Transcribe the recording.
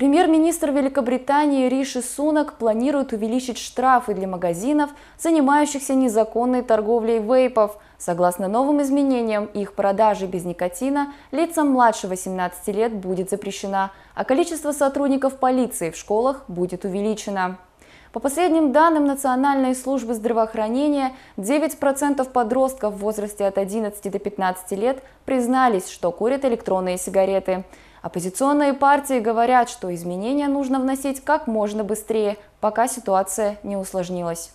Премьер-министр Великобритании Риши Сунак планирует увеличить штрафы для магазинов, занимающихся незаконной торговлей вейпов. Согласно новым изменениям, их продажи без никотина лицам младше 18 лет будет запрещена, а количество сотрудников полиции в школах будет увеличено. По последним данным Национальной службы здравоохранения, 9% подростков в возрасте от 11 до 15 лет признались, что курят электронные сигареты. Оппозиционные партии говорят, что изменения нужно вносить как можно быстрее, пока ситуация не усложнилась.